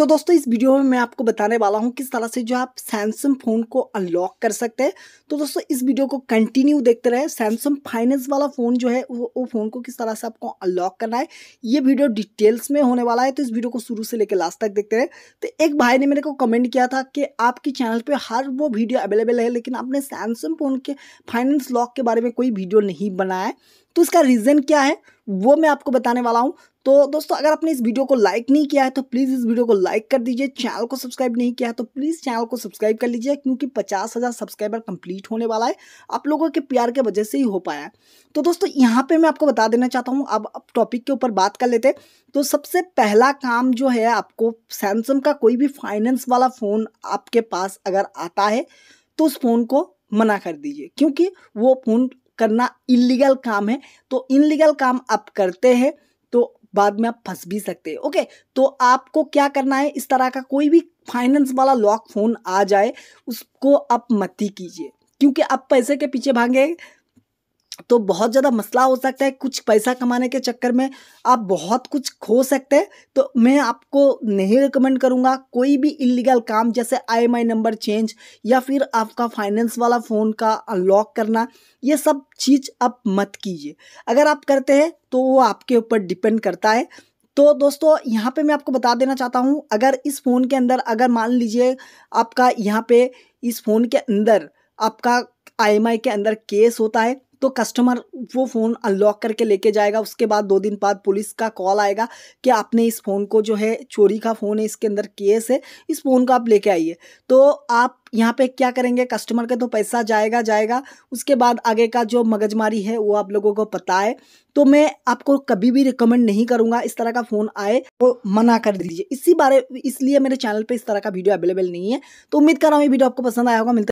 तो दोस्तों इस वीडियो में मैं आपको बताने वाला हूँ किस तरह से जो आप सैमसंग फ़ोन को अनलॉक कर सकते हैं तो दोस्तों इस वीडियो को कंटिन्यू देखते रहे सैमसंग फाइनेंस वाला फ़ोन जो है वो, वो फ़ोन को किस तरह से आपको अनलॉक करना है ये वीडियो डिटेल्स में होने वाला है तो इस वीडियो को शुरू से लेकर लास्ट तक देखते रहे तो एक भाई ने मेरे को कमेंट किया था कि आपके चैनल पर हर वो वीडियो अवेलेबल है लेकिन आपने सैमसंग फ़ोन के फाइनेंस लॉक के बारे में कोई वीडियो नहीं बनाया तो इसका रीज़न क्या है वो मैं आपको बताने वाला हूँ तो दोस्तों अगर आपने इस वीडियो को लाइक नहीं किया है तो प्लीज़ इस वीडियो को लाइक कर दीजिए चैनल को सब्सक्राइब नहीं किया है तो प्लीज़ चैनल को सब्सक्राइब कर लीजिए क्योंकि पचास हज़ार सब्सक्राइबर कंप्लीट होने वाला है आप लोगों के प्यार के वजह से ही हो पाया है तो दोस्तों यहाँ पे मैं आपको बता देना चाहता हूँ अब अब टॉपिक के ऊपर बात कर लेते तो सबसे पहला काम जो है आपको सैमसंग का कोई भी फाइनेंस वाला फ़ोन आपके पास अगर आता है तो उस फ़ोन को मना कर दीजिए क्योंकि वो फ़ोन करना इलीगल काम है तो इनलीगल काम आप करते हैं तो बाद में आप फंस भी सकते हैं ओके तो आपको क्या करना है इस तरह का कोई भी फाइनेंस वाला लॉक फ़ोन आ जाए उसको आप मती कीजिए क्योंकि आप पैसे के पीछे भागे तो बहुत ज़्यादा मसला हो सकता है कुछ पैसा कमाने के चक्कर में आप बहुत कुछ खो सकते हैं तो मैं आपको नहीं रिकमेंड करूँगा कोई भी इलीगल काम जैसे आईएमआई नंबर चेंज या फिर आपका फाइनेंस वाला फ़ोन का अनलॉक करना ये सब चीज़ आप मत कीजिए अगर आप करते हैं तो वो आपके ऊपर डिपेंड करता है तो दोस्तों यहाँ पे मैं आपको बता देना चाहता हूँ अगर इस फ़ोन के अंदर अगर मान लीजिए आपका यहाँ पे इस फ़ोन के अंदर आपका आई के अंदर केस होता है तो कस्टमर वो फ़ोन अनलॉक करके लेके जाएगा उसके बाद दो दिन बाद पुलिस का कॉल आएगा कि आपने इस फ़ोन को जो है चोरी का फ़ोन है इसके अंदर केस है इस फ़ोन को आप लेके आइए तो आप यहाँ पे क्या करेंगे कस्टमर का तो पैसा जाएगा जाएगा उसके बाद आगे का जो मगजमारी है वो आप लोगों को पता है तो मैं आपको कभी भी रिकमेंड नहीं करूँगा इस तरह का फ़ोन आए तो मना कर दीजिए इसी बारे इसलिए मेरे चैनल पे इस तरह का वीडियो अवेलेबल नहीं है तो उम्मीद कर रहा हूँ ये वीडियो आपको पसंद आया होगा मिलता